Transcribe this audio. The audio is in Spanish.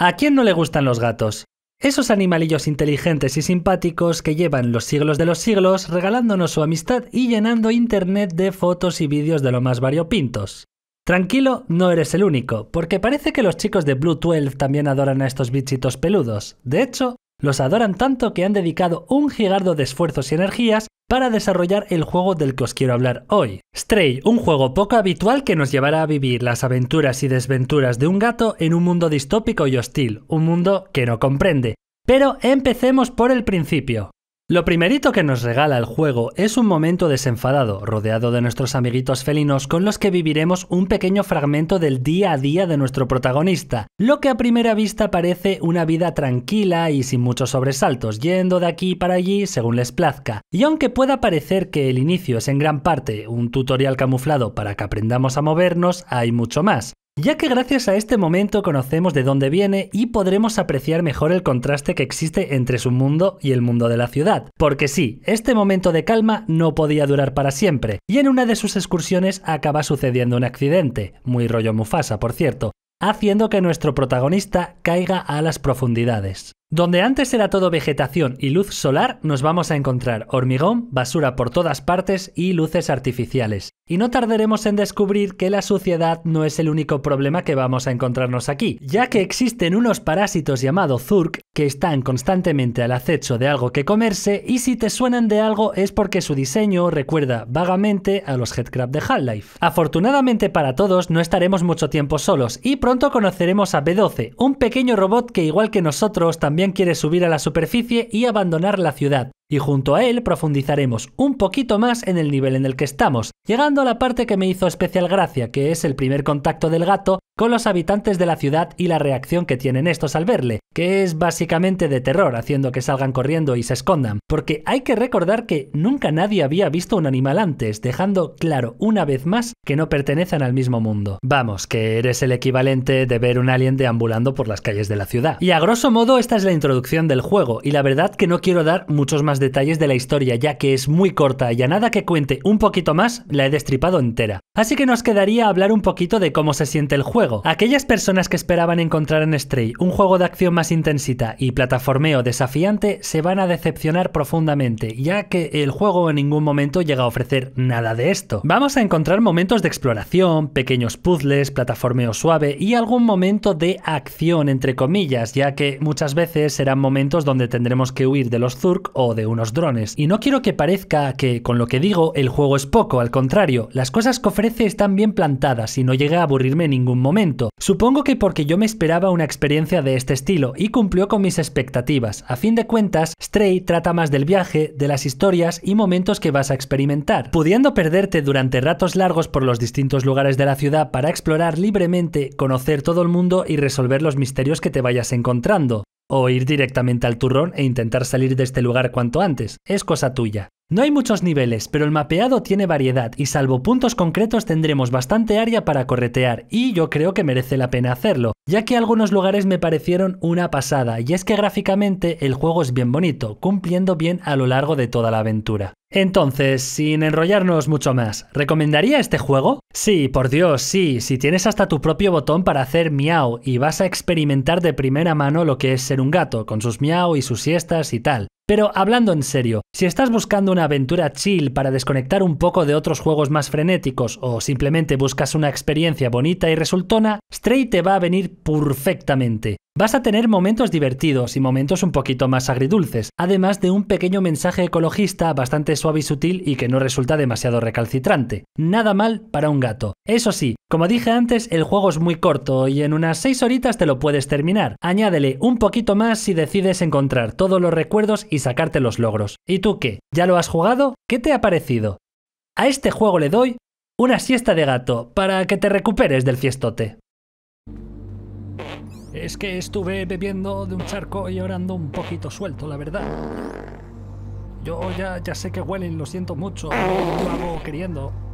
¿A quién no le gustan los gatos? Esos animalillos inteligentes y simpáticos que llevan los siglos de los siglos regalándonos su amistad y llenando Internet de fotos y vídeos de lo más variopintos. Tranquilo, no eres el único, porque parece que los chicos de Blue 12 también adoran a estos bichitos peludos. De hecho, los adoran tanto que han dedicado un gigardo de esfuerzos y energías para desarrollar el juego del que os quiero hablar hoy. Stray, un juego poco habitual que nos llevará a vivir las aventuras y desventuras de un gato en un mundo distópico y hostil, un mundo que no comprende. Pero empecemos por el principio. Lo primerito que nos regala el juego es un momento desenfadado, rodeado de nuestros amiguitos felinos con los que viviremos un pequeño fragmento del día a día de nuestro protagonista, lo que a primera vista parece una vida tranquila y sin muchos sobresaltos, yendo de aquí para allí según les plazca. Y aunque pueda parecer que el inicio es en gran parte un tutorial camuflado para que aprendamos a movernos, hay mucho más ya que gracias a este momento conocemos de dónde viene y podremos apreciar mejor el contraste que existe entre su mundo y el mundo de la ciudad. Porque sí, este momento de calma no podía durar para siempre, y en una de sus excursiones acaba sucediendo un accidente, muy rollo Mufasa por cierto, haciendo que nuestro protagonista caiga a las profundidades. Donde antes era todo vegetación y luz solar, nos vamos a encontrar hormigón, basura por todas partes y luces artificiales. Y no tardaremos en descubrir que la suciedad no es el único problema que vamos a encontrarnos aquí, ya que existen unos parásitos llamados zurk que están constantemente al acecho de algo que comerse y si te suenan de algo es porque su diseño recuerda vagamente a los Headcrab de Half-Life. Afortunadamente para todos no estaremos mucho tiempo solos y pronto conoceremos a B12, un pequeño robot que igual que nosotros también quiere subir a la superficie y abandonar la ciudad, y junto a él profundizaremos un poquito más en el nivel en el que estamos, llegando a la parte que me hizo especial gracia, que es el primer contacto del gato con los habitantes de la ciudad y la reacción que tienen estos al verle, que es básicamente de terror, haciendo que salgan corriendo y se escondan, porque hay que recordar que nunca nadie había visto un animal antes, dejando claro una vez más que no pertenecen al mismo mundo. Vamos, que eres el equivalente de ver un alien deambulando por las calles de la ciudad. Y a grosso modo esta es la introducción del juego, y la verdad que no quiero dar muchos más detalles de la historia, ya que es muy corta y a nada que cuente un poquito más la he destripado entera. Así que nos quedaría hablar un poquito de cómo se siente el juego, Aquellas personas que esperaban encontrar en Stray un juego de acción más intensita y plataformeo desafiante se van a decepcionar profundamente, ya que el juego en ningún momento llega a ofrecer nada de esto. Vamos a encontrar momentos de exploración, pequeños puzzles, plataformeo suave y algún momento de acción, entre comillas, ya que muchas veces serán momentos donde tendremos que huir de los Zurk o de unos drones. Y no quiero que parezca que, con lo que digo, el juego es poco, al contrario, las cosas que ofrece están bien plantadas y no llega a aburrirme en ningún momento. Supongo que porque yo me esperaba una experiencia de este estilo y cumplió con mis expectativas. A fin de cuentas, Stray trata más del viaje, de las historias y momentos que vas a experimentar, pudiendo perderte durante ratos largos por los distintos lugares de la ciudad para explorar libremente, conocer todo el mundo y resolver los misterios que te vayas encontrando o ir directamente al turrón e intentar salir de este lugar cuanto antes, es cosa tuya. No hay muchos niveles, pero el mapeado tiene variedad y salvo puntos concretos tendremos bastante área para corretear y yo creo que merece la pena hacerlo, ya que algunos lugares me parecieron una pasada y es que gráficamente el juego es bien bonito, cumpliendo bien a lo largo de toda la aventura. Entonces, sin enrollarnos mucho más, ¿recomendaría este juego? Sí, por Dios, sí, si tienes hasta tu propio botón para hacer miau y vas a experimentar de primera mano lo que es ser un gato, con sus miau y sus siestas y tal. Pero hablando en serio, si estás buscando una aventura chill para desconectar un poco de otros juegos más frenéticos o simplemente buscas una experiencia bonita y resultona, Stray te va a venir perfectamente. Vas a tener momentos divertidos y momentos un poquito más agridulces, además de un pequeño mensaje ecologista bastante suave y sutil y que no resulta demasiado recalcitrante. Nada mal para un gato. Eso sí, como dije antes, el juego es muy corto y en unas 6 horitas te lo puedes terminar. Añádele un poquito más si decides encontrar todos los recuerdos y sacarte los logros. ¿Y tú qué? ¿Ya lo has jugado? ¿Qué te ha parecido? A este juego le doy una siesta de gato para que te recuperes del fiestote. Es que estuve bebiendo de un charco y llorando un poquito suelto, la verdad. Yo ya, ya sé que huelen, lo siento mucho, lo hago queriendo.